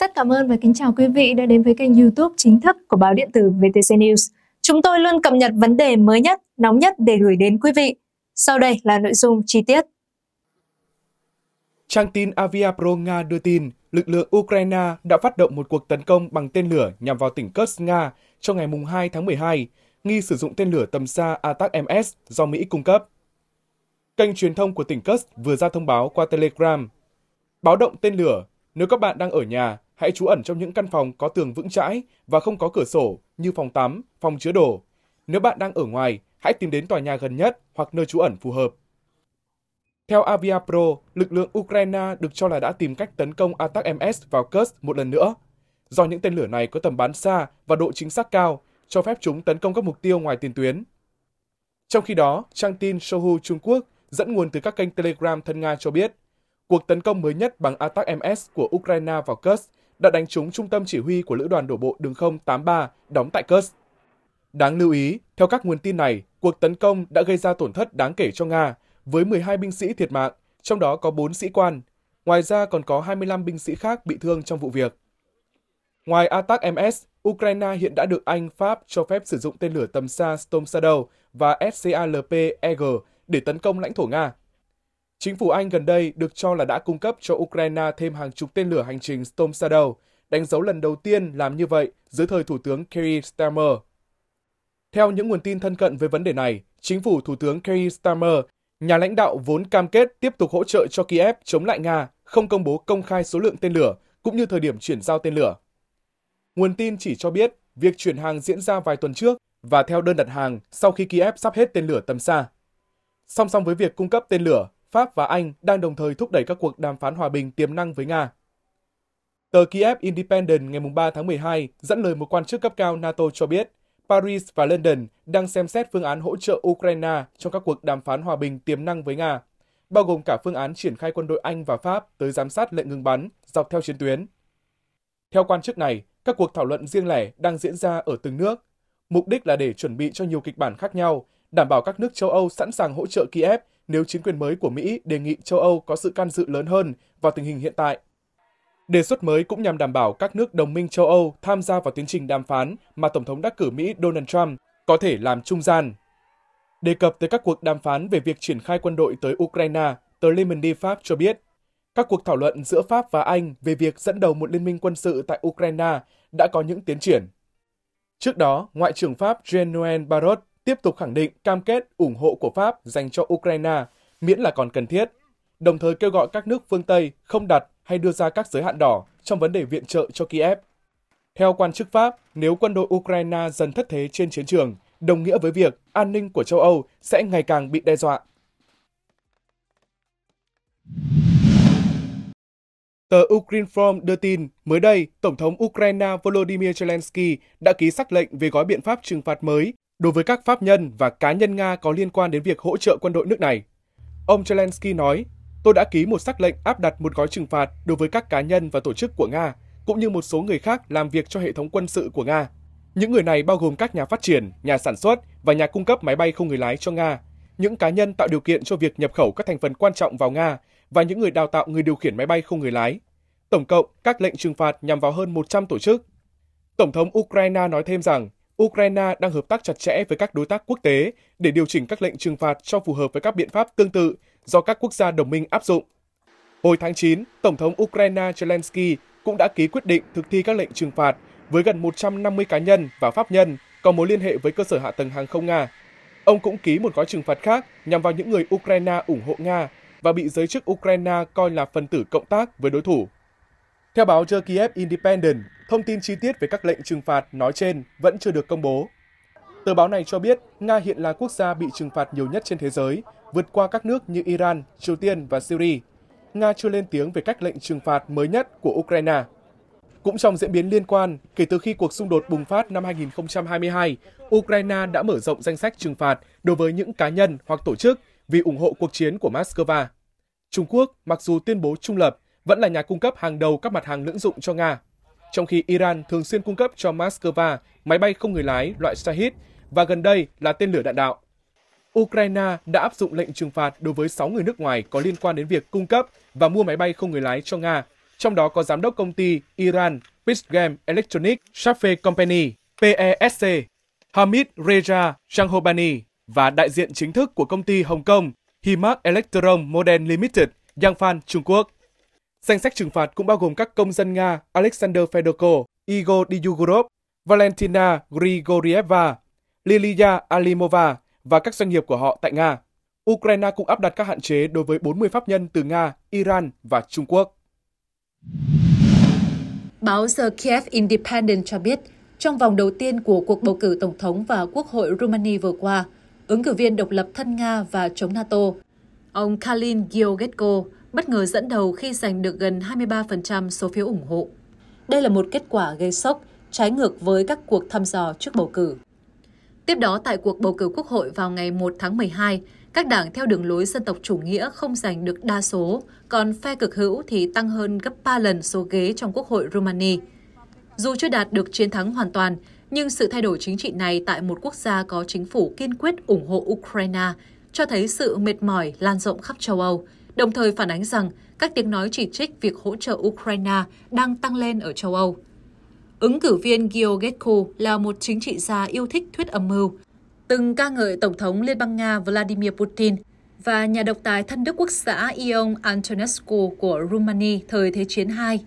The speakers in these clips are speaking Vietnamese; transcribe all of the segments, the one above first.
Rất cảm ơn và kính chào quý vị đã đến với kênh youtube chính thức của báo điện tử VTC News. Chúng tôi luôn cập nhật vấn đề mới nhất, nóng nhất để gửi đến quý vị. Sau đây là nội dung chi tiết. Trang tin Aviapro Pro Nga đưa tin, lực lượng Ukraine đã phát động một cuộc tấn công bằng tên lửa nhằm vào tỉnh Kursk, Nga trong ngày 2 tháng 12, nghi sử dụng tên lửa tầm xa ATAC-MS do Mỹ cung cấp. Kênh truyền thông của tỉnh Kursk vừa ra thông báo qua Telegram. Báo động tên lửa, nếu các bạn đang ở nhà, hãy trú ẩn trong những căn phòng có tường vững chãi và không có cửa sổ như phòng tắm, phòng chứa đồ. Nếu bạn đang ở ngoài, hãy tìm đến tòa nhà gần nhất hoặc nơi trú ẩn phù hợp. Theo Aviapro, lực lượng Ukraine được cho là đã tìm cách tấn công Atak-MS vào Kursk một lần nữa. Do những tên lửa này có tầm bắn xa và độ chính xác cao, cho phép chúng tấn công các mục tiêu ngoài tiền tuyến. Trong khi đó, trang tin Shohu Trung Quốc dẫn nguồn từ các kênh Telegram thân Nga cho biết, cuộc tấn công mới nhất bằng Atak-MS của Ukraine vào Kursk đã đánh trúng trung tâm chỉ huy của Lữ đoàn đổ bộ đường không 83 đóng tại Kursk. Đáng lưu ý, theo các nguồn tin này, cuộc tấn công đã gây ra tổn thất đáng kể cho Nga, với 12 binh sĩ thiệt mạng, trong đó có 4 sĩ quan. Ngoài ra còn có 25 binh sĩ khác bị thương trong vụ việc. Ngoài Attack MS, Ukraine hiện đã được Anh, Pháp cho phép sử dụng tên lửa tầm xa Storm Shadow và SCALP-EG để tấn công lãnh thổ Nga. Chính phủ Anh gần đây được cho là đã cung cấp cho Ukraine thêm hàng chục tên lửa hành trình Storm Shadow, đánh dấu lần đầu tiên làm như vậy dưới thời Thủ tướng Keir Starmer. Theo những nguồn tin thân cận về vấn đề này, chính phủ Thủ tướng Keir Starmer, nhà lãnh đạo vốn cam kết tiếp tục hỗ trợ cho Kiev chống lại Nga, không công bố công khai số lượng tên lửa cũng như thời điểm chuyển giao tên lửa. Nguồn tin chỉ cho biết việc chuyển hàng diễn ra vài tuần trước và theo đơn đặt hàng sau khi Kiev sắp hết tên lửa tầm xa. Song song với việc cung cấp tên lửa, Pháp và Anh đang đồng thời thúc đẩy các cuộc đàm phán hòa bình tiềm năng với Nga. Tờ Kiev Independent ngày 3 tháng 12 dẫn lời một quan chức cấp cao NATO cho biết Paris và London đang xem xét phương án hỗ trợ Ukraine trong các cuộc đàm phán hòa bình tiềm năng với Nga, bao gồm cả phương án triển khai quân đội Anh và Pháp tới giám sát lệnh ngừng bắn dọc theo chiến tuyến. Theo quan chức này, các cuộc thảo luận riêng lẻ đang diễn ra ở từng nước, mục đích là để chuẩn bị cho nhiều kịch bản khác nhau, đảm bảo các nước châu Âu sẵn sàng hỗ trợ Kiev nếu chính quyền mới của Mỹ đề nghị châu Âu có sự can dự lớn hơn vào tình hình hiện tại. Đề xuất mới cũng nhằm đảm bảo các nước đồng minh châu Âu tham gia vào tiến trình đàm phán mà Tổng thống đắc cử Mỹ Donald Trump có thể làm trung gian. Đề cập tới các cuộc đàm phán về việc triển khai quân đội tới Ukraine, tờ Le Monde Pháp cho biết, các cuộc thảo luận giữa Pháp và Anh về việc dẫn đầu một liên minh quân sự tại Ukraine đã có những tiến triển. Trước đó, Ngoại trưởng Pháp Jean-Noël Barrot tiếp tục khẳng định cam kết ủng hộ của Pháp dành cho Ukraine, miễn là còn cần thiết, đồng thời kêu gọi các nước phương Tây không đặt hay đưa ra các giới hạn đỏ trong vấn đề viện trợ cho Kiev. Theo quan chức Pháp, nếu quân đội Ukraine dần thất thế trên chiến trường, đồng nghĩa với việc an ninh của châu Âu sẽ ngày càng bị đe dọa. Tờ Ukrinform đưa tin, mới đây, Tổng thống Ukraine Volodymyr Zelensky đã ký xác lệnh về gói biện pháp trừng phạt mới đối với các pháp nhân và cá nhân Nga có liên quan đến việc hỗ trợ quân đội nước này. Ông Zelensky nói, tôi đã ký một sắc lệnh áp đặt một gói trừng phạt đối với các cá nhân và tổ chức của Nga, cũng như một số người khác làm việc cho hệ thống quân sự của Nga. Những người này bao gồm các nhà phát triển, nhà sản xuất và nhà cung cấp máy bay không người lái cho Nga, những cá nhân tạo điều kiện cho việc nhập khẩu các thành phần quan trọng vào Nga và những người đào tạo người điều khiển máy bay không người lái. Tổng cộng, các lệnh trừng phạt nhằm vào hơn 100 tổ chức. Tổng thống Ukraine nói thêm rằng Ukraine đang hợp tác chặt chẽ với các đối tác quốc tế để điều chỉnh các lệnh trừng phạt cho phù hợp với các biện pháp tương tự do các quốc gia đồng minh áp dụng. Hồi tháng 9, Tổng thống Ukraine Zelensky cũng đã ký quyết định thực thi các lệnh trừng phạt với gần 150 cá nhân và pháp nhân có mối liên hệ với cơ sở hạ tầng hàng không Nga. Ông cũng ký một gói trừng phạt khác nhằm vào những người Ukraine ủng hộ Nga và bị giới chức Ukraine coi là phần tử cộng tác với đối thủ. Theo báo The Kiev Independent, Thông tin chi tiết về các lệnh trừng phạt nói trên vẫn chưa được công bố. Tờ báo này cho biết Nga hiện là quốc gia bị trừng phạt nhiều nhất trên thế giới, vượt qua các nước như Iran, Triều Tiên và Syria. Nga chưa lên tiếng về các lệnh trừng phạt mới nhất của Ukraine. Cũng trong diễn biến liên quan, kể từ khi cuộc xung đột bùng phát năm 2022, Ukraine đã mở rộng danh sách trừng phạt đối với những cá nhân hoặc tổ chức vì ủng hộ cuộc chiến của Moscow. Trung Quốc, mặc dù tuyên bố trung lập, vẫn là nhà cung cấp hàng đầu các mặt hàng lưỡng dụng cho Nga trong khi Iran thường xuyên cung cấp cho Moscow máy bay không người lái loại Shahid và gần đây là tên lửa đạn đạo. Ukraine đã áp dụng lệnh trừng phạt đối với 6 người nước ngoài có liên quan đến việc cung cấp và mua máy bay không người lái cho Nga, trong đó có giám đốc công ty Iran Pitgam Electronic Shafe Company PESC, Hamid Reza Janghobani và đại diện chính thức của công ty Hồng Kông Himark Electron Modern Limited, Yang Trung Quốc. Danh sách trừng phạt cũng bao gồm các công dân Nga Alexander Fedorko, Igor Dyugurov, Valentina Grigorieva, Lilia Alimova và các doanh nghiệp của họ tại Nga. Ukraine cũng áp đặt các hạn chế đối với 40 pháp nhân từ Nga, Iran và Trung Quốc. Báo The Kiev Independent cho biết, trong vòng đầu tiên của cuộc bầu cử Tổng thống và Quốc hội Romania vừa qua, ứng cử viên độc lập thân Nga và chống NATO, ông Kalin Giorgetko bất ngờ dẫn đầu khi giành được gần 23% số phiếu ủng hộ. Đây là một kết quả gây sốc, trái ngược với các cuộc thăm dò trước bầu cử. Tiếp đó, tại cuộc bầu cử Quốc hội vào ngày 1 tháng 12, các đảng theo đường lối dân tộc chủ nghĩa không giành được đa số, còn phe cực hữu thì tăng hơn gấp 3 lần số ghế trong Quốc hội Romania. Dù chưa đạt được chiến thắng hoàn toàn, nhưng sự thay đổi chính trị này tại một quốc gia có chính phủ kiên quyết ủng hộ Ukraine cho thấy sự mệt mỏi lan rộng khắp châu Âu – đồng thời phản ánh rằng các tiếng nói chỉ trích việc hỗ trợ Ukraine đang tăng lên ở châu Âu. Ứng cử viên Giorgetko là một chính trị gia yêu thích thuyết âm mưu, từng ca ngợi Tổng thống Liên bang Nga Vladimir Putin và nhà độc tài thân Đức quốc xã Ion Antonescu của Rumani thời Thế chiến II.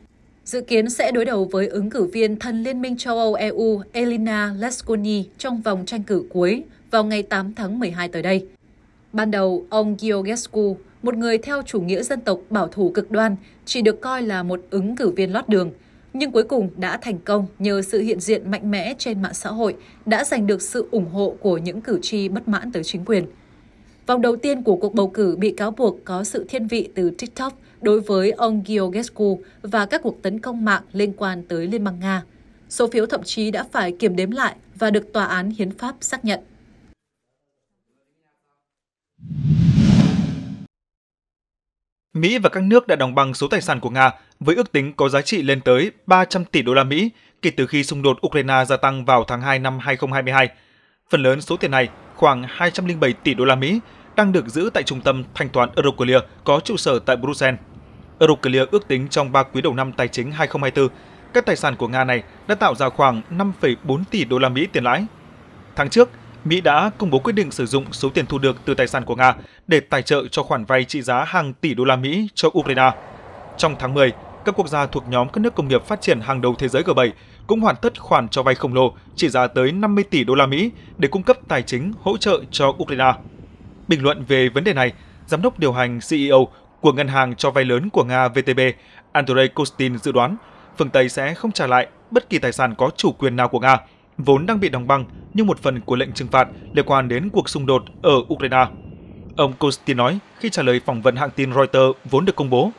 Dự kiến sẽ đối đầu với ứng cử viên thân Liên minh châu Âu EU Elina Lesconi trong vòng tranh cử cuối vào ngày 8 tháng 12 tới đây. Ban đầu, ông Giogescu một người theo chủ nghĩa dân tộc bảo thủ cực đoan chỉ được coi là một ứng cử viên lót đường, nhưng cuối cùng đã thành công nhờ sự hiện diện mạnh mẽ trên mạng xã hội, đã giành được sự ủng hộ của những cử tri bất mãn tới chính quyền. Vòng đầu tiên của cuộc bầu cử bị cáo buộc có sự thiên vị từ TikTok đối với ông Georgescu và các cuộc tấn công mạng liên quan tới Liên bang Nga. Số phiếu thậm chí đã phải kiểm đếm lại và được Tòa án Hiến pháp xác nhận. Mỹ và các nước đã đóng băng số tài sản của Nga với ước tính có giá trị lên tới 300 tỷ đô la Mỹ kể từ khi xung đột Ukraine gia tăng vào tháng 2 năm 2022. Phần lớn số tiền này, khoảng 207 tỷ đô la Mỹ, đang được giữ tại trung tâm thanh toán Euroclear có trụ sở tại Bruxelles. Euroclear ước tính trong 3 quý đầu năm tài chính 2024, các tài sản của Nga này đã tạo ra khoảng 5,4 tỷ đô la Mỹ tiền lãi. Tháng trước, Mỹ đã công bố quyết định sử dụng số tiền thu được từ tài sản của Nga để tài trợ cho khoản vay trị giá hàng tỷ đô la Mỹ cho Ukraine. Trong tháng 10, các quốc gia thuộc nhóm các nước công nghiệp phát triển hàng đầu thế giới G7 cũng hoàn tất khoản cho vay khổng lồ trị giá tới 50 tỷ đô la Mỹ để cung cấp tài chính hỗ trợ cho Ukraine. Bình luận về vấn đề này, giám đốc điều hành CEO của ngân hàng cho vay lớn của Nga VTB, Andrei Kostin dự đoán phương Tây sẽ không trả lại bất kỳ tài sản có chủ quyền nào của Nga – vốn đang bị đóng băng như một phần của lệnh trừng phạt liên quan đến cuộc xung đột ở Ukraine. Ông Kostin nói khi trả lời phỏng vấn hãng tin Reuters vốn được công bố.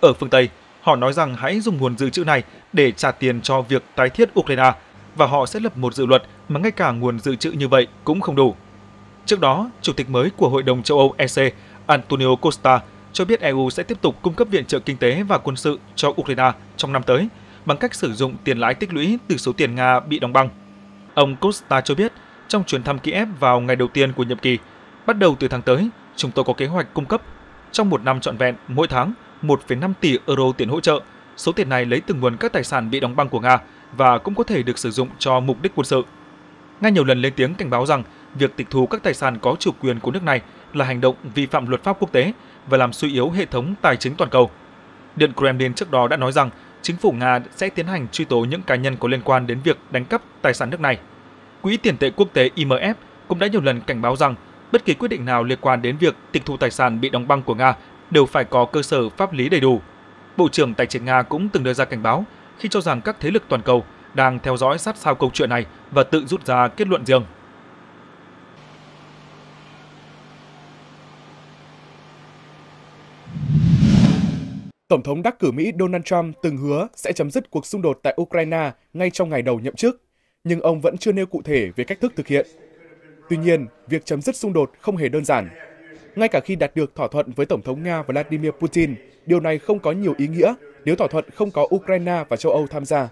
Ở phương Tây, họ nói rằng hãy dùng nguồn dự trữ này để trả tiền cho việc tái thiết Ukraine và họ sẽ lập một dự luật mà ngay cả nguồn dự trữ như vậy cũng không đủ. Trước đó, chủ tịch mới của Hội đồng châu Âu EC, Antonio Costa, cho biết EU sẽ tiếp tục cung cấp viện trợ kinh tế và quân sự cho Ukraine trong năm tới bằng cách sử dụng tiền lãi tích lũy từ số tiền Nga bị đóng băng. Ông Costa cho biết, trong chuyến thăm Kiev vào ngày đầu tiên của nhiệm kỳ, bắt đầu từ tháng tới, chúng tôi có kế hoạch cung cấp trong một năm trọn vẹn mỗi tháng 1,5 tỷ euro tiền hỗ trợ. Số tiền này lấy từ nguồn các tài sản bị đóng băng của Nga và cũng có thể được sử dụng cho mục đích quân sự. Nga nhiều lần lên tiếng cảnh báo rằng việc tịch thu các tài sản có chủ quyền của nước này là hành động vi phạm luật pháp quốc tế và làm suy yếu hệ thống tài chính toàn cầu. Điện Kremlin trước đó đã nói rằng chính phủ Nga sẽ tiến hành truy tố những cá nhân có liên quan đến việc đánh cắp tài sản nước này. Quỹ tiền tệ quốc tế IMF cũng đã nhiều lần cảnh báo rằng bất kỳ quyết định nào liên quan đến việc tịch thu tài sản bị đóng băng của Nga đều phải có cơ sở pháp lý đầy đủ. Bộ trưởng Tài chính Nga cũng từng đưa ra cảnh báo khi cho rằng các thế lực toàn cầu đang theo dõi sát sao câu chuyện này và tự rút ra kết luận riêng. Tổng thống đắc cử Mỹ Donald Trump từng hứa sẽ chấm dứt cuộc xung đột tại Ukraine ngay trong ngày đầu nhậm chức, nhưng ông vẫn chưa nêu cụ thể về cách thức thực hiện. Tuy nhiên, việc chấm dứt xung đột không hề đơn giản. Ngay cả khi đạt được thỏa thuận với Tổng thống Nga Vladimir Putin, điều này không có nhiều ý nghĩa nếu thỏa thuận không có Ukraine và châu Âu tham gia.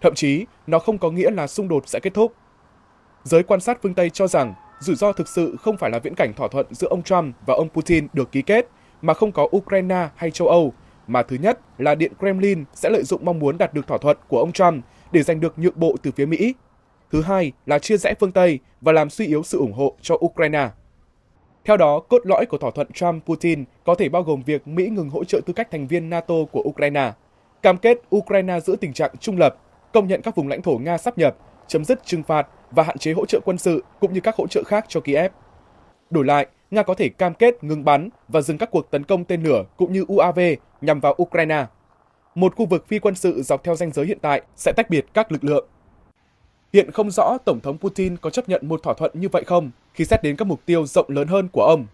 Thậm chí, nó không có nghĩa là xung đột sẽ kết thúc. Giới quan sát phương Tây cho rằng rủi ro thực sự không phải là viễn cảnh thỏa thuận giữa ông Trump và ông Putin được ký kết, mà không có Ukraine hay châu Âu, mà thứ nhất là Điện Kremlin sẽ lợi dụng mong muốn đạt được thỏa thuận của ông Trump để giành được nhượng bộ từ phía Mỹ. Thứ hai là chia rẽ phương Tây và làm suy yếu sự ủng hộ cho Ukraine. Theo đó, cốt lõi của thỏa thuận Trump-Putin có thể bao gồm việc Mỹ ngừng hỗ trợ tư cách thành viên NATO của Ukraine, cam kết Ukraine giữ tình trạng trung lập, công nhận các vùng lãnh thổ Nga sắp nhập, chấm dứt trừng phạt và hạn chế hỗ trợ quân sự cũng như các hỗ trợ khác cho Kiev. Đổi lại, Nga có thể cam kết ngừng bắn và dừng các cuộc tấn công tên lửa cũng như UAV nhằm vào Ukraine. Một khu vực phi quân sự dọc theo ranh giới hiện tại sẽ tách biệt các lực lượng. Hiện không rõ Tổng thống Putin có chấp nhận một thỏa thuận như vậy không khi xét đến các mục tiêu rộng lớn hơn của ông.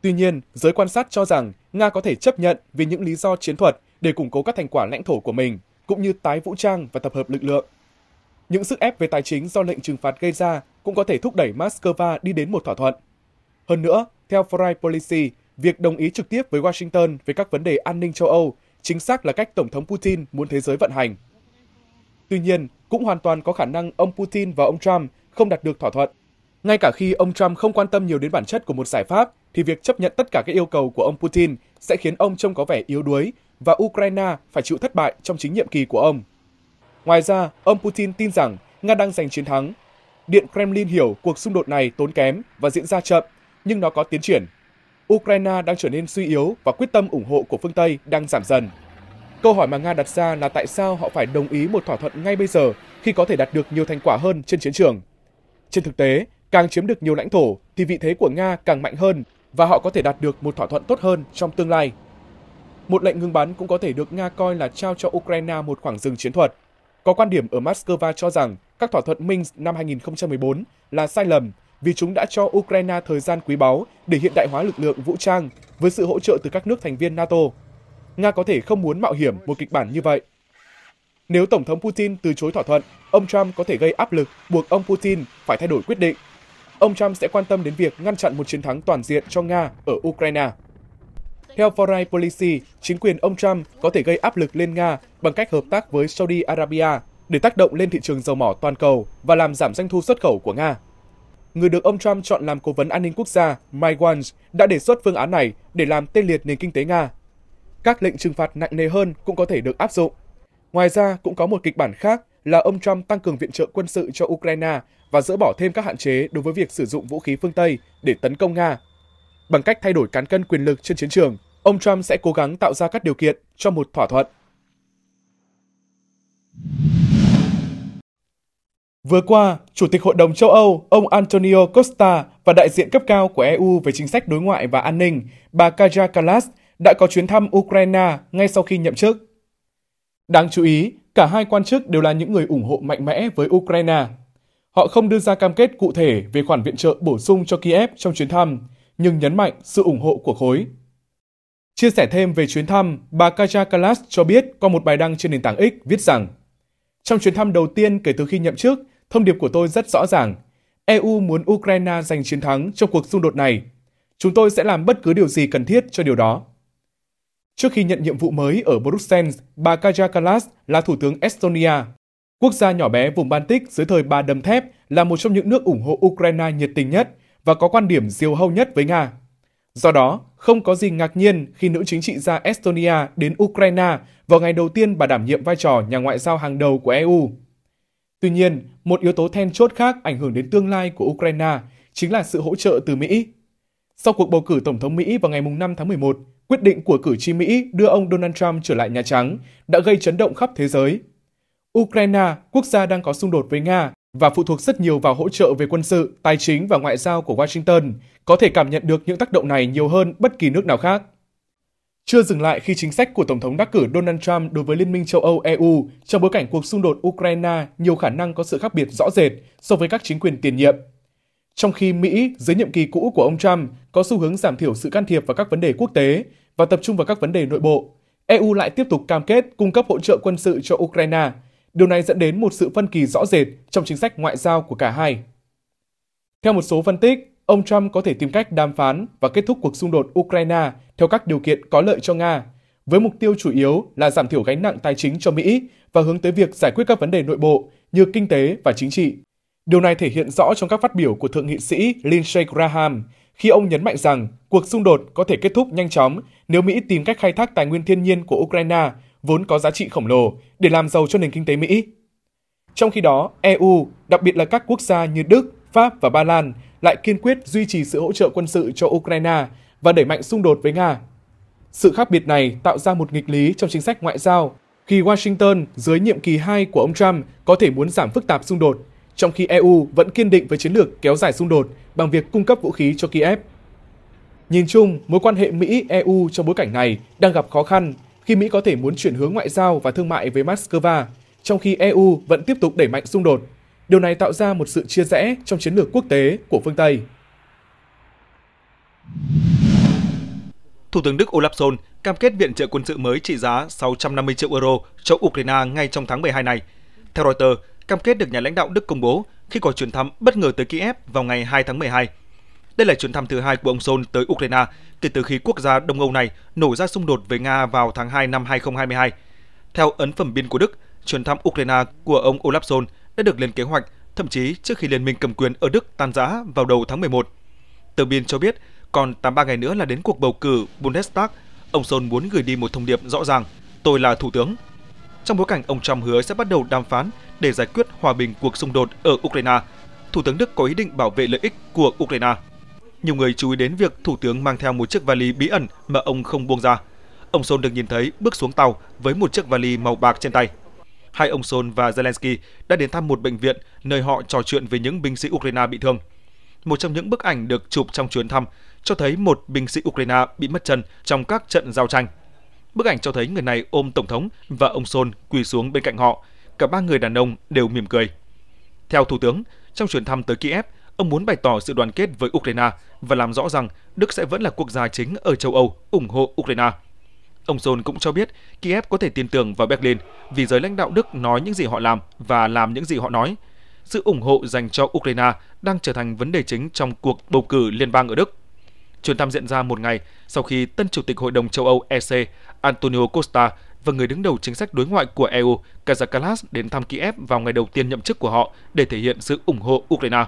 Tuy nhiên, giới quan sát cho rằng Nga có thể chấp nhận vì những lý do chiến thuật để củng cố các thành quả lãnh thổ của mình, cũng như tái vũ trang và tập hợp lực lượng. Những sức ép về tài chính do lệnh trừng phạt gây ra cũng có thể thúc đẩy Moscow đi đến một thỏa thuận. Hơn nữa, theo Foreign Policy, việc đồng ý trực tiếp với Washington về các vấn đề an ninh châu Âu chính xác là cách Tổng thống Putin muốn thế giới vận hành. Tuy nhiên, cũng hoàn toàn có khả năng ông Putin và ông Trump không đạt được thỏa thuận. Ngay cả khi ông Trump không quan tâm nhiều đến bản chất của một giải pháp, thì việc chấp nhận tất cả các yêu cầu của ông Putin sẽ khiến ông trông có vẻ yếu đuối và Ukraine phải chịu thất bại trong chính nhiệm kỳ của ông. Ngoài ra, ông Putin tin rằng Nga đang giành chiến thắng. Điện Kremlin hiểu cuộc xung đột này tốn kém và diễn ra chậm nhưng nó có tiến triển. Ukraine đang trở nên suy yếu và quyết tâm ủng hộ của phương Tây đang giảm dần. Câu hỏi mà Nga đặt ra là tại sao họ phải đồng ý một thỏa thuận ngay bây giờ khi có thể đạt được nhiều thành quả hơn trên chiến trường. Trên thực tế, càng chiếm được nhiều lãnh thổ thì vị thế của Nga càng mạnh hơn và họ có thể đạt được một thỏa thuận tốt hơn trong tương lai. Một lệnh ngừng bắn cũng có thể được Nga coi là trao cho Ukraine một khoảng dừng chiến thuật. Có quan điểm ở Moscow cho rằng các thỏa thuận Minsk năm 2014 là sai lầm vì chúng đã cho Ukraine thời gian quý báu để hiện đại hóa lực lượng vũ trang với sự hỗ trợ từ các nước thành viên NATO. Nga có thể không muốn mạo hiểm một kịch bản như vậy. Nếu Tổng thống Putin từ chối thỏa thuận, ông Trump có thể gây áp lực buộc ông Putin phải thay đổi quyết định. Ông Trump sẽ quan tâm đến việc ngăn chặn một chiến thắng toàn diện cho Nga ở Ukraine. Theo Foreign Policy, chính quyền ông Trump có thể gây áp lực lên Nga bằng cách hợp tác với Saudi Arabia để tác động lên thị trường dầu mỏ toàn cầu và làm giảm doanh thu xuất khẩu của Nga người được ông Trump chọn làm cố vấn an ninh quốc gia, Mike Waltz, đã đề xuất phương án này để làm tê liệt nền kinh tế Nga. Các lệnh trừng phạt nặng nề hơn cũng có thể được áp dụng. Ngoài ra, cũng có một kịch bản khác là ông Trump tăng cường viện trợ quân sự cho Ukraine và dỡ bỏ thêm các hạn chế đối với việc sử dụng vũ khí phương Tây để tấn công Nga. Bằng cách thay đổi cán cân quyền lực trên chiến trường, ông Trump sẽ cố gắng tạo ra các điều kiện cho một thỏa thuận. Vừa qua, Chủ tịch Hội đồng châu Âu, ông Antonio Costa và đại diện cấp cao của EU về chính sách đối ngoại và an ninh, bà Kaja Kallas, đã có chuyến thăm Ukraine ngay sau khi nhậm chức. Đáng chú ý, cả hai quan chức đều là những người ủng hộ mạnh mẽ với Ukraine. Họ không đưa ra cam kết cụ thể về khoản viện trợ bổ sung cho Kiev trong chuyến thăm, nhưng nhấn mạnh sự ủng hộ của khối. Chia sẻ thêm về chuyến thăm, bà Kaja Kallas cho biết qua một bài đăng trên nền tảng X viết rằng Trong chuyến thăm đầu tiên kể từ khi nhậm chức, Thông điệp của tôi rất rõ ràng. EU muốn Ukraine giành chiến thắng trong cuộc xung đột này. Chúng tôi sẽ làm bất cứ điều gì cần thiết cho điều đó. Trước khi nhận nhiệm vụ mới ở Bruxelles, bà Kaja Kallas là thủ tướng Estonia. Quốc gia nhỏ bé vùng Baltic dưới thời bà Đầm Thép là một trong những nước ủng hộ Ukraine nhiệt tình nhất và có quan điểm diều hâu nhất với Nga. Do đó, không có gì ngạc nhiên khi nữ chính trị gia Estonia đến Ukraine vào ngày đầu tiên bà đảm nhiệm vai trò nhà ngoại giao hàng đầu của EU. Tuy nhiên, một yếu tố then chốt khác ảnh hưởng đến tương lai của Ukraine chính là sự hỗ trợ từ Mỹ. Sau cuộc bầu cử Tổng thống Mỹ vào ngày 5 tháng 11, quyết định của cử tri Mỹ đưa ông Donald Trump trở lại Nhà Trắng đã gây chấn động khắp thế giới. Ukraine, quốc gia đang có xung đột với Nga và phụ thuộc rất nhiều vào hỗ trợ về quân sự, tài chính và ngoại giao của Washington, có thể cảm nhận được những tác động này nhiều hơn bất kỳ nước nào khác. Chưa dừng lại khi chính sách của Tổng thống đắc cử Donald Trump đối với Liên minh châu Âu-EU trong bối cảnh cuộc xung đột Ukraine nhiều khả năng có sự khác biệt rõ rệt so với các chính quyền tiền nhiệm. Trong khi Mỹ, dưới nhiệm kỳ cũ của ông Trump, có xu hướng giảm thiểu sự can thiệp vào các vấn đề quốc tế và tập trung vào các vấn đề nội bộ, EU lại tiếp tục cam kết cung cấp hỗ trợ quân sự cho Ukraine. Điều này dẫn đến một sự phân kỳ rõ rệt trong chính sách ngoại giao của cả hai. Theo một số phân tích, ông Trump có thể tìm cách đàm phán và kết thúc cuộc xung đột Ukraine theo các điều kiện có lợi cho Nga, với mục tiêu chủ yếu là giảm thiểu gánh nặng tài chính cho Mỹ và hướng tới việc giải quyết các vấn đề nội bộ như kinh tế và chính trị. Điều này thể hiện rõ trong các phát biểu của Thượng nghị sĩ Lindsey Graham khi ông nhấn mạnh rằng cuộc xung đột có thể kết thúc nhanh chóng nếu Mỹ tìm cách khai thác tài nguyên thiên nhiên của Ukraine vốn có giá trị khổng lồ để làm giàu cho nền kinh tế Mỹ. Trong khi đó, EU, đặc biệt là các quốc gia như Đức, Pháp và Ba Lan lại kiên quyết duy trì sự hỗ trợ quân sự cho Ukraine và đẩy mạnh xung đột với Nga. Sự khác biệt này tạo ra một nghịch lý trong chính sách ngoại giao khi Washington dưới nhiệm kỳ 2 của ông Trump có thể muốn giảm phức tạp xung đột, trong khi EU vẫn kiên định với chiến lược kéo dài xung đột bằng việc cung cấp vũ khí cho Kiev. Nhìn chung, mối quan hệ Mỹ-EU trong bối cảnh này đang gặp khó khăn khi Mỹ có thể muốn chuyển hướng ngoại giao và thương mại với Moscow, trong khi EU vẫn tiếp tục đẩy mạnh xung đột Điều này tạo ra một sự chia rẽ trong chiến lược quốc tế của phương Tây. Thủ tướng Đức Olaf Scholz cam kết viện trợ quân sự mới trị giá 650 triệu euro cho Ukraine ngay trong tháng 12 này. Theo Reuters, cam kết được nhà lãnh đạo Đức công bố khi có chuyến thăm bất ngờ tới Kiev vào ngày 2 tháng 12. Đây là chuyến thăm thứ hai của ông Scholz tới Ukraine kể từ khi quốc gia Đông Âu này nổ ra xung đột với Nga vào tháng 2 năm 2022. Theo ấn phẩm biên của Đức, chuyến thăm Ukraine của ông Olaf Scholz đã được lên kế hoạch, thậm chí trước khi liên minh cầm quyền ở Đức tan rã vào đầu tháng 11. Tờ Biên cho biết, còn 83 ngày nữa là đến cuộc bầu cử Bundestag, ông Scholz muốn gửi đi một thông điệp rõ ràng, tôi là thủ tướng. Trong bối cảnh ông Trump hứa sẽ bắt đầu đàm phán để giải quyết hòa bình cuộc xung đột ở Ukraine, Thủ tướng Đức có ý định bảo vệ lợi ích của Ukraine. Nhiều người chú ý đến việc Thủ tướng mang theo một chiếc vali bí ẩn mà ông không buông ra. Ông Scholz được nhìn thấy bước xuống tàu với một chiếc vali màu bạc trên tay hai ông Sol và Zelensky đã đến thăm một bệnh viện nơi họ trò chuyện với những binh sĩ Ukraine bị thương. Một trong những bức ảnh được chụp trong chuyến thăm cho thấy một binh sĩ Ukraine bị mất chân trong các trận giao tranh. Bức ảnh cho thấy người này ôm Tổng thống và ông Sol quỳ xuống bên cạnh họ. Cả ba người đàn ông đều mỉm cười. Theo Thủ tướng, trong chuyến thăm tới Kiev, ông muốn bày tỏ sự đoàn kết với Ukraine và làm rõ rằng Đức sẽ vẫn là quốc gia chính ở châu Âu ủng hộ Ukraine. Ông Sol cũng cho biết Kiev có thể tin tưởng vào Berlin vì giới lãnh đạo Đức nói những gì họ làm và làm những gì họ nói. Sự ủng hộ dành cho Ukraine đang trở thành vấn đề chính trong cuộc bầu cử liên bang ở Đức. Chuyến thăm diễn ra một ngày sau khi tân chủ tịch Hội đồng châu Âu EC Antonio Costa và người đứng đầu chính sách đối ngoại của EU Kazakalas đến thăm Kiev vào ngày đầu tiên nhậm chức của họ để thể hiện sự ủng hộ Ukraine.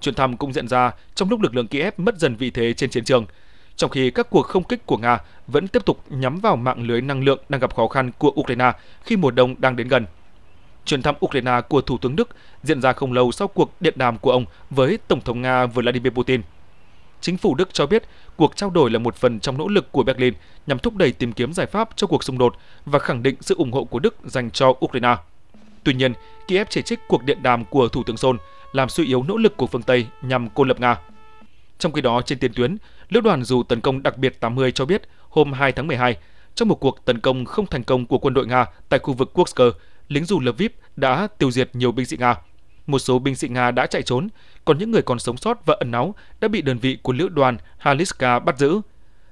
Chuyến thăm cũng diễn ra trong lúc lực lượng Kiev mất dần vị thế trên chiến trường – trong khi các cuộc không kích của Nga vẫn tiếp tục nhắm vào mạng lưới năng lượng đang gặp khó khăn của Ukraine khi mùa đông đang đến gần. Chuyến thăm Ukraine của Thủ tướng Đức diễn ra không lâu sau cuộc điện đàm của ông với Tổng thống Nga Vladimir Putin. Chính phủ Đức cho biết cuộc trao đổi là một phần trong nỗ lực của Berlin nhằm thúc đẩy tìm kiếm giải pháp cho cuộc xung đột và khẳng định sự ủng hộ của Đức dành cho Ukraine. Tuy nhiên, Kiev chỉ trích cuộc điện đàm của Thủ tướng Sol làm suy yếu nỗ lực của phương Tây nhằm cô lập Nga. Trong khi đó, trên tiền tuyến, Lữ đoàn dù tấn công đặc biệt 80 cho biết hôm 2 tháng 12, trong một cuộc tấn công không thành công của quân đội Nga tại khu vực Kursk, lính dù Lviv đã tiêu diệt nhiều binh sĩ Nga. Một số binh sĩ Nga đã chạy trốn, còn những người còn sống sót và ẩn náu đã bị đơn vị của lữ đoàn Haliska bắt giữ.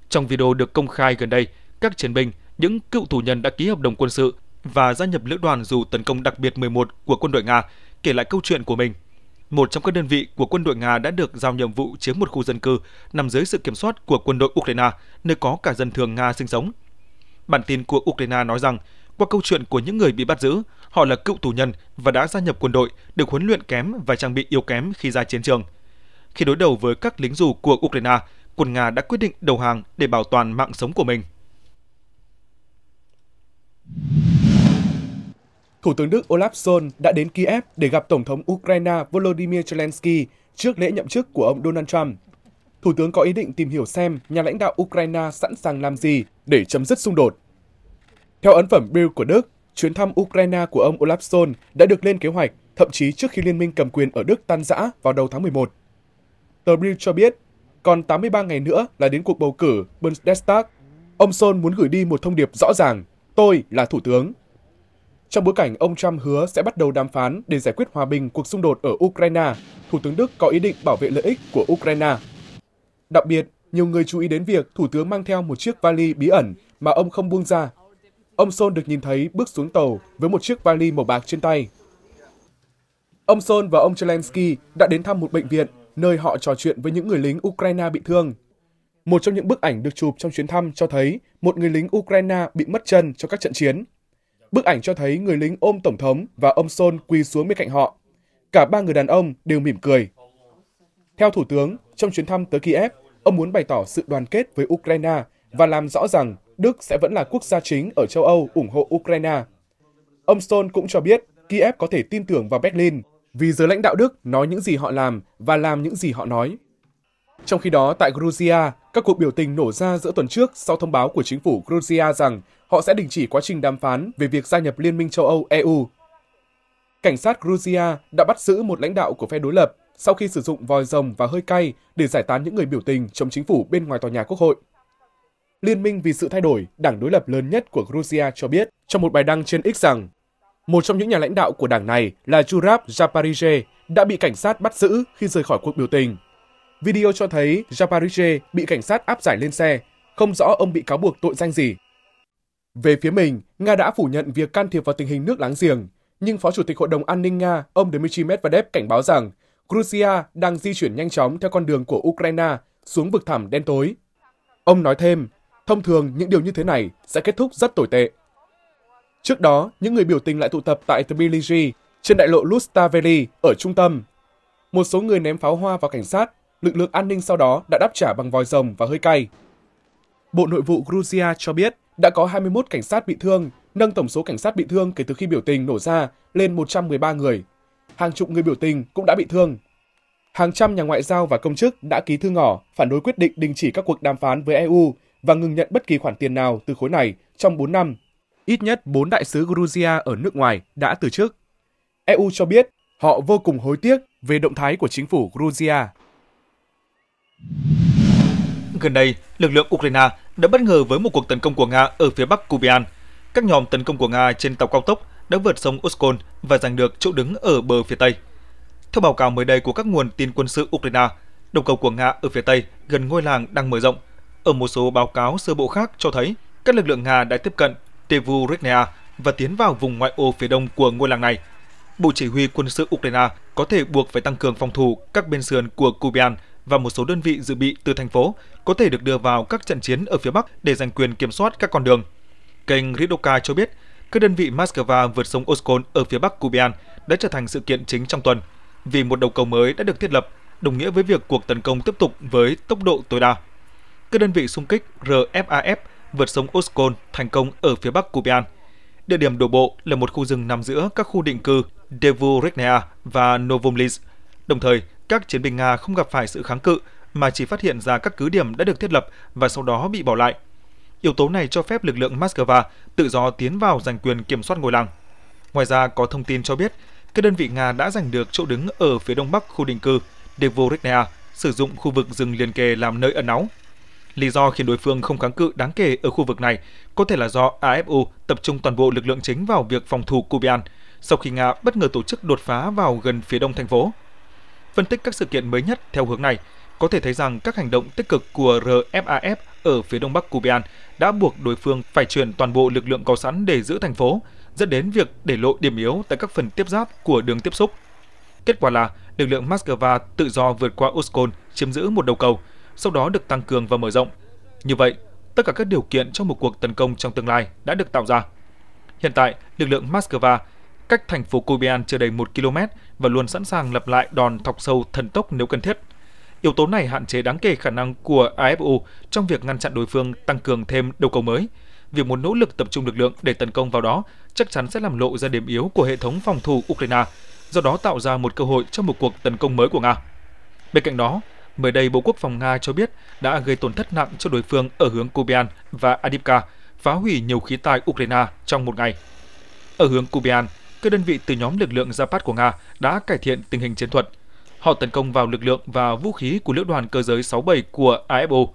Trong video được công khai gần đây, các chiến binh, những cựu tù nhân đã ký hợp đồng quân sự và gia nhập lữ đoàn dù tấn công đặc biệt 11 của quân đội Nga kể lại câu chuyện của mình một trong các đơn vị của quân đội Nga đã được giao nhiệm vụ chiếm một khu dân cư nằm dưới sự kiểm soát của quân đội Ukraine, nơi có cả dân thường Nga sinh sống. Bản tin của Ukraine nói rằng, qua câu chuyện của những người bị bắt giữ, họ là cựu tù nhân và đã gia nhập quân đội, được huấn luyện kém và trang bị yếu kém khi ra chiến trường. Khi đối đầu với các lính dù của Ukraine, quân Nga đã quyết định đầu hàng để bảo toàn mạng sống của mình. Thủ tướng Đức Olaf Scholz đã đến Kiev để gặp Tổng thống Ukraine Volodymyr Zelensky trước lễ nhậm chức của ông Donald Trump. Thủ tướng có ý định tìm hiểu xem nhà lãnh đạo Ukraine sẵn sàng làm gì để chấm dứt xung đột. Theo ấn phẩm Bild của Đức, chuyến thăm Ukraine của ông Olaf Scholz đã được lên kế hoạch, thậm chí trước khi liên minh cầm quyền ở Đức tan rã vào đầu tháng 11. Tờ Bild cho biết, còn 83 ngày nữa là đến cuộc bầu cử Bundestag. Ông Scholz muốn gửi đi một thông điệp rõ ràng, tôi là thủ tướng, trong bối cảnh ông Trump hứa sẽ bắt đầu đàm phán để giải quyết hòa bình cuộc xung đột ở Ukraine, Thủ tướng Đức có ý định bảo vệ lợi ích của Ukraine. Đặc biệt, nhiều người chú ý đến việc Thủ tướng mang theo một chiếc vali bí ẩn mà ông không buông ra. Ông Sol được nhìn thấy bước xuống tàu với một chiếc vali màu bạc trên tay. Ông Sol và ông Zelensky đã đến thăm một bệnh viện nơi họ trò chuyện với những người lính Ukraine bị thương. Một trong những bức ảnh được chụp trong chuyến thăm cho thấy một người lính Ukraine bị mất chân trong các trận chiến Bức ảnh cho thấy người lính ôm Tổng thống và ông Son quỳ xuống bên cạnh họ. Cả ba người đàn ông đều mỉm cười. Theo Thủ tướng, trong chuyến thăm tới Kiev, ông muốn bày tỏ sự đoàn kết với Ukraine và làm rõ rằng Đức sẽ vẫn là quốc gia chính ở châu Âu ủng hộ Ukraine. Ông Stone cũng cho biết Kiev có thể tin tưởng vào Berlin vì giới lãnh đạo Đức nói những gì họ làm và làm những gì họ nói. Trong khi đó, tại Georgia, các cuộc biểu tình nổ ra giữa tuần trước sau thông báo của chính phủ Georgia rằng họ sẽ đình chỉ quá trình đàm phán về việc gia nhập Liên minh châu Âu EU. Cảnh sát Georgia đã bắt giữ một lãnh đạo của phe đối lập sau khi sử dụng vòi rồng và hơi cay để giải tán những người biểu tình chống chính phủ bên ngoài tòa nhà quốc hội. Liên minh vì sự thay đổi, đảng đối lập lớn nhất của Georgia cho biết trong một bài đăng trên X rằng một trong những nhà lãnh đạo của đảng này là Jurab Japarijeh đã bị cảnh sát bắt giữ khi rời khỏi cuộc biểu tình Video cho thấy Japariche bị cảnh sát áp giải lên xe, không rõ ông bị cáo buộc tội danh gì. Về phía mình, Nga đã phủ nhận việc can thiệp vào tình hình nước láng giềng, nhưng Phó Chủ tịch Hội đồng An ninh Nga ông Dmitry Medvedev cảnh báo rằng Georgia đang di chuyển nhanh chóng theo con đường của Ukraine xuống vực thẳm đen tối. Ông nói thêm, thông thường những điều như thế này sẽ kết thúc rất tồi tệ. Trước đó, những người biểu tình lại tụ tập tại Tbilisi trên đại lộ Lustaveli ở trung tâm. Một số người ném pháo hoa vào cảnh sát lực lượng an ninh sau đó đã đáp trả bằng vòi rồng và hơi cay. Bộ Nội vụ Georgia cho biết đã có 21 cảnh sát bị thương, nâng tổng số cảnh sát bị thương kể từ khi biểu tình nổ ra lên 113 người. Hàng chục người biểu tình cũng đã bị thương. Hàng trăm nhà ngoại giao và công chức đã ký thư ngỏ phản đối quyết định đình chỉ các cuộc đàm phán với EU và ngừng nhận bất kỳ khoản tiền nào từ khối này trong 4 năm. Ít nhất 4 đại sứ Georgia ở nước ngoài đã từ chức. EU cho biết họ vô cùng hối tiếc về động thái của chính phủ Georgia. Gần đây, lực lượng Ukraine đã bất ngờ với một cuộc tấn công của Nga ở phía bắc Kubian. Các nhóm tấn công của Nga trên tàu cao tốc đã vượt sông Uskol và giành được chỗ đứng ở bờ phía Tây. Theo báo cáo mới đây của các nguồn tin quân sự Ukraine, đồng cầu của Nga ở phía Tây gần ngôi làng đang mở rộng. Ở một số báo cáo sơ bộ khác cho thấy các lực lượng Nga đã tiếp cận Tevuriknaya và tiến vào vùng ngoại ô phía đông của ngôi làng này. Bộ Chỉ huy quân sự Ukraine có thể buộc phải tăng cường phòng thủ các bên sườn của Kubian và một số đơn vị dự bị từ thành phố có thể được đưa vào các trận chiến ở phía Bắc để giành quyền kiểm soát các con đường. Kênh Ridoka cho biết, các đơn vị Moscow vượt sông Oskol ở phía Bắc Kubian đã trở thành sự kiện chính trong tuần, vì một đầu cầu mới đã được thiết lập, đồng nghĩa với việc cuộc tấn công tiếp tục với tốc độ tối đa. Các đơn vị xung kích RFAF vượt sông Oskol thành công ở phía Bắc Kubian. Địa điểm đổ bộ là một khu rừng nằm giữa các khu định cư Devu và Novomlins, đồng thời các chiến binh Nga không gặp phải sự kháng cự mà chỉ phát hiện ra các cứ điểm đã được thiết lập và sau đó bị bỏ lại. Yếu tố này cho phép lực lượng Moscow tự do tiến vào giành quyền kiểm soát ngôi làng. Ngoài ra, có thông tin cho biết các đơn vị Nga đã giành được chỗ đứng ở phía đông bắc khu định cư Devoriknaya, sử dụng khu vực rừng liền kề làm nơi ẩn náu. Lý do khiến đối phương không kháng cự đáng kể ở khu vực này có thể là do AFU tập trung toàn bộ lực lượng chính vào việc phòng thủ Kubian, sau khi Nga bất ngờ tổ chức đột phá vào gần phía đông thành phố phân tích các sự kiện mới nhất theo hướng này, có thể thấy rằng các hành động tích cực của RFAF ở phía đông bắc Cuban đã buộc đối phương phải chuyển toàn bộ lực lượng có sẵn để giữ thành phố, dẫn đến việc để lộ điểm yếu tại các phần tiếp giáp của đường tiếp xúc. Kết quả là lực lượng Moscow tự do vượt qua Uskon chiếm giữ một đầu cầu, sau đó được tăng cường và mở rộng. Như vậy, tất cả các điều kiện cho một cuộc tấn công trong tương lai đã được tạo ra. Hiện tại, lực lượng Moscow cách thành phố Kobian chưa đầy 1 km và luôn sẵn sàng lập lại đòn thọc sâu thần tốc nếu cần thiết. Yếu tố này hạn chế đáng kể khả năng của AFU trong việc ngăn chặn đối phương tăng cường thêm đầu cầu mới. Việc muốn nỗ lực tập trung lực lượng để tấn công vào đó chắc chắn sẽ làm lộ ra điểm yếu của hệ thống phòng thủ Ukraine, do đó tạo ra một cơ hội cho một cuộc tấn công mới của Nga. Bên cạnh đó, mới đây Bộ Quốc phòng Nga cho biết đã gây tổn thất nặng cho đối phương ở hướng Kubian và Adipka, phá hủy nhiều khí tài Ukraine trong một ngày. Ở hướng Kubian, các đơn vị từ nhóm lực lượng Zapad của Nga đã cải thiện tình hình chiến thuật. Họ tấn công vào lực lượng và vũ khí của lữ đoàn cơ giới 67 của AFO,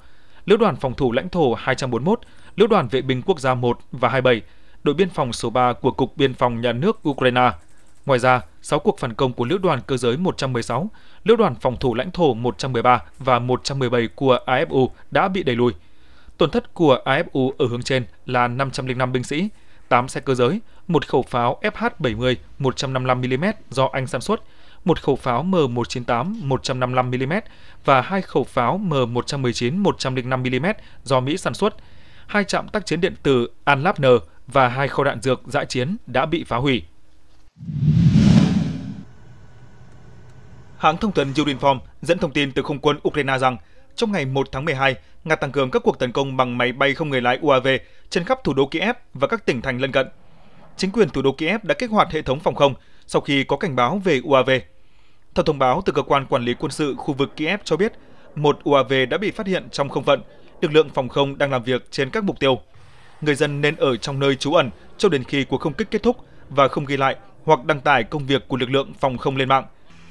lữ đoàn phòng thủ lãnh thổ 241, lữ đoàn vệ binh quốc gia 1 và 27, đội biên phòng số 3 của Cục Biên phòng Nhà nước Ukraine. Ngoài ra, 6 cuộc phản công của lữ đoàn cơ giới 116, lữ đoàn phòng thủ lãnh thổ 113 và 117 của AFU đã bị đẩy lùi. Tổn thất của AFU ở hướng trên là 505 binh sĩ, 8 xe cơ giới, một khẩu pháo FH-70 155mm do Anh sản xuất, một khẩu pháo M198 155mm và hai khẩu pháo M119 105mm do Mỹ sản xuất. Hai trạm tác chiến điện tử Anlab và hai kho đạn dược dã chiến đã bị phá hủy. Hãng thông tấn Urinform dẫn thông tin từ không quân Ukraine rằng trong ngày 1 tháng 12, Nga tăng cường các cuộc tấn công bằng máy bay không người lái UAV trên khắp thủ đô Kiev và các tỉnh thành lân cận. Chính quyền thủ đô Kiev đã kích hoạt hệ thống phòng không sau khi có cảnh báo về UAV. Theo thông báo từ cơ quan quản lý quân sự khu vực Kiev cho biết, một UAV đã bị phát hiện trong không phận, lực lượng phòng không đang làm việc trên các mục tiêu. Người dân nên ở trong nơi trú ẩn cho đến khi cuộc không kích kết thúc và không ghi lại hoặc đăng tải công việc của lực lượng phòng không lên mạng.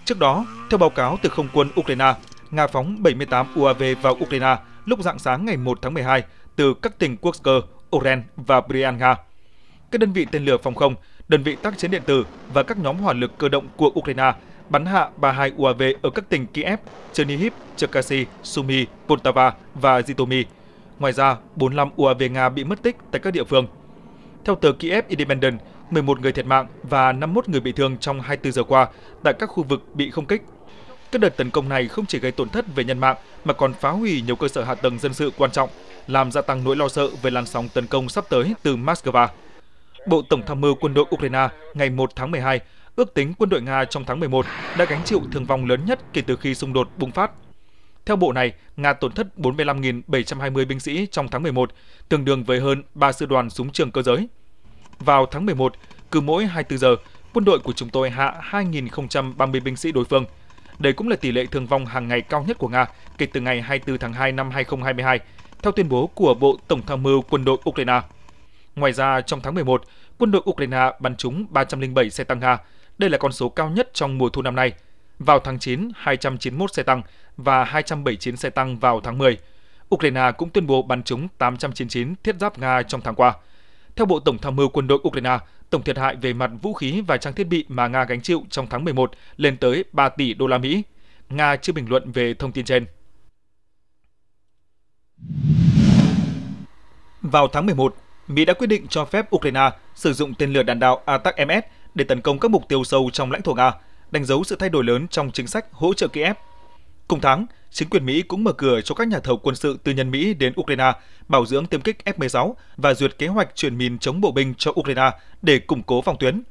Trước đó, theo báo cáo từ không quân Ukraine, Nga phóng 78 UAV vào Ukraine lúc dạng sáng ngày 1 tháng 12 từ các tỉnh Kursk, Oren và Bryansk. Các đơn vị tên lửa phòng không, đơn vị tác chiến điện tử và các nhóm hỏa lực cơ động của Ukraine bắn hạ 32 UAV ở các tỉnh Kiev, Chernihiv, Cherkasy, Sumy, Poltava và Zhytomyr. Ngoài ra, 45 UAV Nga bị mất tích tại các địa phương. Theo tờ Kiev Independent, 11 người thiệt mạng và 51 người bị thương trong 24 giờ qua tại các khu vực bị không kích. Các đợt tấn công này không chỉ gây tổn thất về nhân mạng mà còn phá hủy nhiều cơ sở hạ tầng dân sự quan trọng, làm gia tăng nỗi lo sợ về làn sóng tấn công sắp tới từ Moscow. Bộ Tổng tham mưu quân đội Ukraine ngày 1 tháng 12 ước tính quân đội Nga trong tháng 11 đã gánh chịu thương vong lớn nhất kể từ khi xung đột bùng phát. Theo bộ này, Nga tổn thất 45.720 binh sĩ trong tháng 11, tương đương với hơn 3 sư đoàn súng trường cơ giới. Vào tháng 11, cứ mỗi 24 giờ, quân đội của chúng tôi hạ 2.030 binh sĩ đối phương – đây cũng là tỷ lệ thương vong hàng ngày cao nhất của Nga kể từ ngày 24 tháng 2 năm 2022, theo tuyên bố của Bộ Tổng tham mưu quân đội Ukraine. Ngoài ra, trong tháng 11, quân đội Ukraine bắn trúng 307 xe tăng Nga. Đây là con số cao nhất trong mùa thu năm nay. Vào tháng 9, 291 xe tăng và 279 xe tăng vào tháng 10. Ukraine cũng tuyên bố bắn trúng 899 thiết giáp Nga trong tháng qua. Theo Bộ Tổng tham mưu quân đội Ukraine, tổng thiệt hại về mặt vũ khí và trang thiết bị mà Nga gánh chịu trong tháng 11 lên tới 3 tỷ đô la Mỹ. Nga chưa bình luận về thông tin trên. Vào tháng 11, Mỹ đã quyết định cho phép Ukraine sử dụng tên lửa đạn đạo ATACMS để tấn công các mục tiêu sâu trong lãnh thổ Nga, đánh dấu sự thay đổi lớn trong chính sách hỗ trợ Kiev Cùng tháng, chính quyền Mỹ cũng mở cửa cho các nhà thầu quân sự tư nhân Mỹ đến Ukraine bảo dưỡng tiêm kích F-16 và duyệt kế hoạch chuyển mìn chống bộ binh cho Ukraine để củng cố phòng tuyến.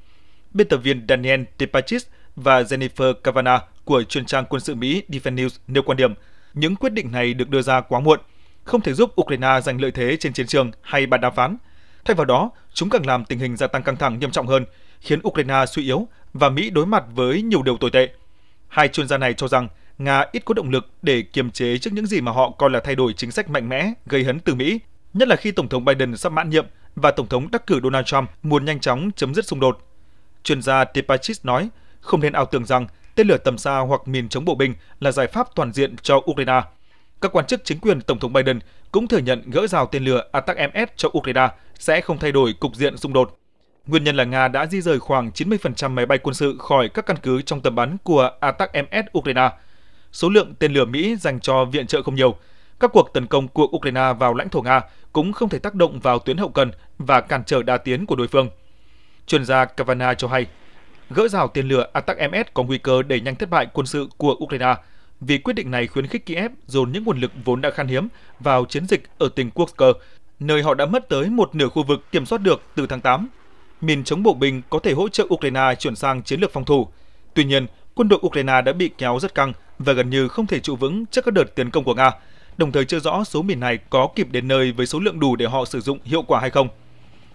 Biên tập viên Daniel Tepachis và Jennifer Kavana của chuyên trang quân sự Mỹ Defense News nêu quan điểm những quyết định này được đưa ra quá muộn, không thể giúp Ukraine giành lợi thế trên chiến trường hay bàn đàm phán. Thay vào đó, chúng càng làm tình hình gia tăng căng thẳng nghiêm trọng hơn, khiến Ukraine suy yếu và Mỹ đối mặt với nhiều điều tồi tệ. Hai chuyên gia này cho rằng Nga ít có động lực để kiềm chế trước những gì mà họ coi là thay đổi chính sách mạnh mẽ gây hấn từ Mỹ, nhất là khi Tổng thống Biden sắp mãn nhiệm và Tổng thống đắc cử Donald Trump muốn nhanh chóng chấm dứt xung đột. Chuyên gia Tepachis nói, không nên ảo tưởng rằng tên lửa tầm xa hoặc mìn chống bộ binh là giải pháp toàn diện cho Ukraine. Các quan chức chính quyền Tổng thống Biden cũng thừa nhận gỡ rào tên lửa Attack-MS cho Ukraine sẽ không thay đổi cục diện xung đột. Nguyên nhân là Nga đã di rời khoảng 90% máy bay quân sự khỏi các căn cứ trong tầm bắn của Attack-MS Ukraine – số lượng tên lửa Mỹ dành cho viện trợ không nhiều. Các cuộc tấn công của Ukraine vào lãnh thổ Nga cũng không thể tác động vào tuyến hậu cần và cản trở đa tiến của đối phương. Chuyên gia Kavana cho hay, gỡ rào tên lửa Atak-MS có nguy cơ đẩy nhanh thất bại quân sự của Ukraine vì quyết định này khuyến khích Kiev dồn những nguồn lực vốn đã khan hiếm vào chiến dịch ở tỉnh Kursk, nơi họ đã mất tới một nửa khu vực kiểm soát được từ tháng 8. Mìn chống bộ binh có thể hỗ trợ Ukraine chuyển sang chiến lược phòng thủ. Tuy nhiên, quân đội Ukraine đã bị kéo rất căng và gần như không thể trụ vững trước các đợt tiến công của Nga, đồng thời chưa rõ số mìn này có kịp đến nơi với số lượng đủ để họ sử dụng hiệu quả hay không.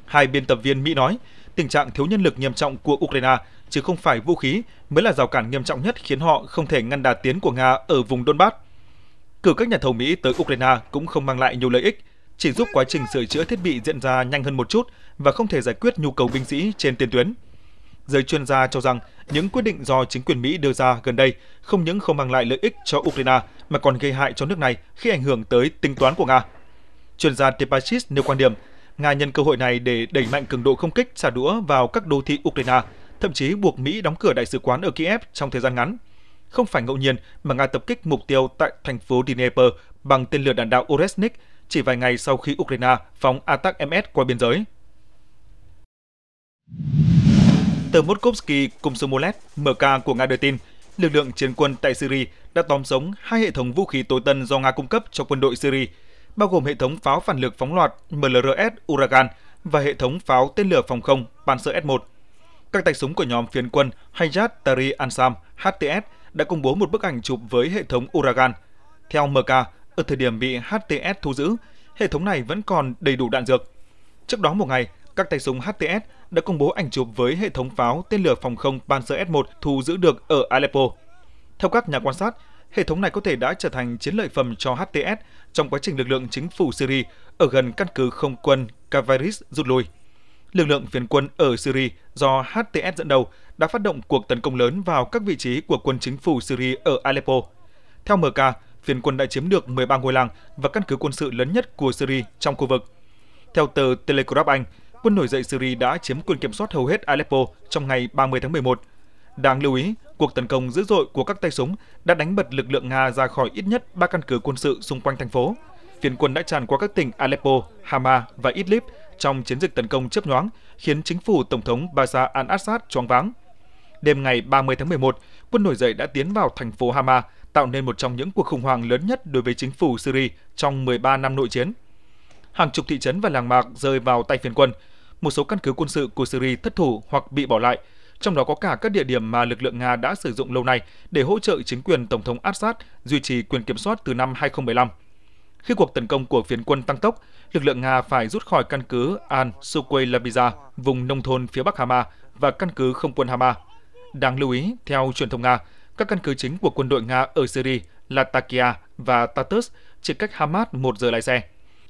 Hai biên tập viên Mỹ nói, tình trạng thiếu nhân lực nghiêm trọng của Ukraine chứ không phải vũ khí mới là rào cản nghiêm trọng nhất khiến họ không thể ngăn đà tiến của Nga ở vùng Donbass. Cử các nhà thầu Mỹ tới Ukraine cũng không mang lại nhiều lợi ích, chỉ giúp quá trình sửa chữa thiết bị diễn ra nhanh hơn một chút và không thể giải quyết nhu cầu binh sĩ trên tiền tuyến. Giới chuyên gia cho rằng những quyết định do chính quyền Mỹ đưa ra gần đây không những không mang lại lợi ích cho Ukraine mà còn gây hại cho nước này khi ảnh hưởng tới tính toán của Nga. Chuyên gia Tepachis nêu quan điểm Nga nhân cơ hội này để đẩy mạnh cường độ không kích xả đũa vào các đô thị Ukraine, thậm chí buộc Mỹ đóng cửa đại sứ quán ở Kiev trong thời gian ngắn. Không phải ngẫu nhiên mà Nga tập kích mục tiêu tại thành phố Dnipro bằng tên lửa đạn đạo Oresnik chỉ vài ngày sau khi Ukraine phóng attack MS qua biên giới. Tờ Moskovsky cùng Somolet, MK của Nga đưa tin, lực lượng chiến quân tại Syria đã tóm sống hai hệ thống vũ khí tối tân do Nga cung cấp cho quân đội Syria, bao gồm hệ thống pháo phản lực phóng loạt MLRS Uragan và hệ thống pháo tên lửa phòng không Panzer S-1. Các tay súng của nhóm phiến quân Hayat Tari Ansam HTS đã công bố một bức ảnh chụp với hệ thống Uragan. Theo MK, ở thời điểm bị HTS thu giữ, hệ thống này vẫn còn đầy đủ đạn dược. Trước đó một ngày, các tay súng HTS đã công bố ảnh chụp với hệ thống pháo tên lửa phòng không Panzer S-1 thu giữ được ở Aleppo. Theo các nhà quan sát, hệ thống này có thể đã trở thành chiến lợi phẩm cho HTS trong quá trình lực lượng chính phủ Syria ở gần căn cứ không quân Kavaris rút lui. Lực lượng phiến quân ở Syria do HTS dẫn đầu đã phát động cuộc tấn công lớn vào các vị trí của quân chính phủ Syria ở Aleppo. Theo MK, phiến quân đã chiếm được 13 ngôi làng và căn cứ quân sự lớn nhất của Syria trong khu vực. Theo tờ Telegraph Anh, quân nổi dậy Syria đã chiếm quyền kiểm soát hầu hết Aleppo trong ngày 30 tháng 11. Đáng lưu ý, cuộc tấn công dữ dội của các tay súng đã đánh bật lực lượng Nga ra khỏi ít nhất 3 căn cứ quân sự xung quanh thành phố. Phiến quân đã tràn qua các tỉnh Aleppo, Hama và Idlib trong chiến dịch tấn công chớp nhoáng, khiến chính phủ Tổng thống Bashar al-Assad choáng váng. Đêm ngày 30 tháng 11, quân nổi dậy đã tiến vào thành phố Hama, tạo nên một trong những cuộc khủng hoảng lớn nhất đối với chính phủ Syria trong 13 năm nội chiến hàng chục thị trấn và làng mạc rơi vào tay phiến quân. Một số căn cứ quân sự của Syria thất thủ hoặc bị bỏ lại, trong đó có cả các địa điểm mà lực lượng Nga đã sử dụng lâu nay để hỗ trợ chính quyền Tổng thống Assad duy trì quyền kiểm soát từ năm 2015. Khi cuộc tấn công của phiến quân tăng tốc, lực lượng Nga phải rút khỏi căn cứ al Labiza, vùng nông thôn phía bắc Hama và căn cứ không quân Hama. Đáng lưu ý, theo truyền thông Nga, các căn cứ chính của quân đội Nga ở Syria là Takia và Tartus, chỉ cách Hamas một giờ lái xe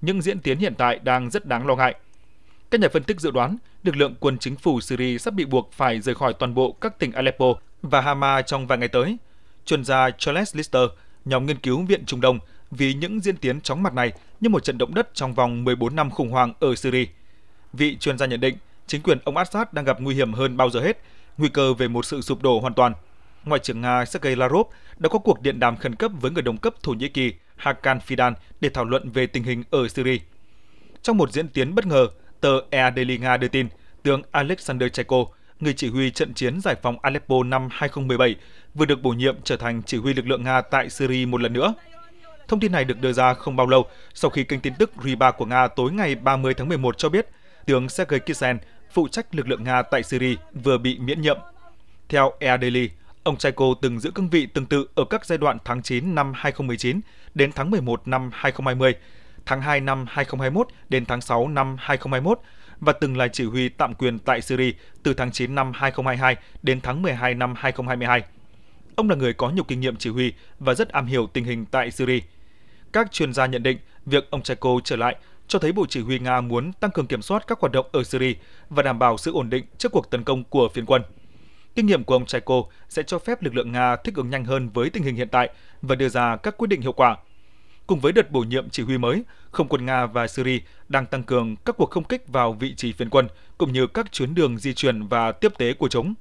nhưng diễn tiến hiện tại đang rất đáng lo ngại. Các nhà phân tích dự đoán, lực lượng quân chính phủ Syria sắp bị buộc phải rời khỏi toàn bộ các tỉnh Aleppo và Hama trong vài ngày tới. Chuyên gia Charles Lister, nhóm nghiên cứu Viện Trung Đông, ví những diễn tiến chóng mặt này như một trận động đất trong vòng 14 năm khủng hoảng ở Syria. Vị chuyên gia nhận định, chính quyền ông Assad đang gặp nguy hiểm hơn bao giờ hết, nguy cơ về một sự sụp đổ hoàn toàn. Ngoại trưởng Nga Sergei Lavrov đã có cuộc điện đàm khẩn cấp với người đồng cấp Thổ Nhĩ Kỳ Hakan Fidan để thảo luận về tình hình ở Syria. Trong một diễn tiến bất ngờ, tờ EA Daily Nga đưa tin tướng Alexander Cheko, người chỉ huy trận chiến giải phóng Aleppo năm 2017, vừa được bổ nhiệm trở thành chỉ huy lực lượng Nga tại Syria một lần nữa. Thông tin này được đưa ra không bao lâu sau khi kênh tin tức RIBA của Nga tối ngày 30 tháng 11 cho biết tướng Sergei Kishen, phụ trách lực lượng Nga tại Syria, vừa bị miễn nhiệm. Theo Air Daily, Ông Saiko từng giữ cương vị tương tự ở các giai đoạn tháng 9 năm 2019 đến tháng 11 năm 2020, tháng 2 năm 2021 đến tháng 6 năm 2021 và từng là chỉ huy tạm quyền tại Syria từ tháng 9 năm 2022 đến tháng 12 năm 2022. Ông là người có nhiều kinh nghiệm chỉ huy và rất am hiểu tình hình tại Syria. Các chuyên gia nhận định việc ông Chaiko trở lại cho thấy Bộ Chỉ huy Nga muốn tăng cường kiểm soát các hoạt động ở Syria và đảm bảo sự ổn định trước cuộc tấn công của phiến quân. Kinh nghiệm của ông Chaiko sẽ cho phép lực lượng Nga thích ứng nhanh hơn với tình hình hiện tại và đưa ra các quyết định hiệu quả. Cùng với đợt bổ nhiệm chỉ huy mới, không quân Nga và Syria đang tăng cường các cuộc không kích vào vị trí phiến quân, cũng như các chuyến đường di chuyển và tiếp tế của chúng.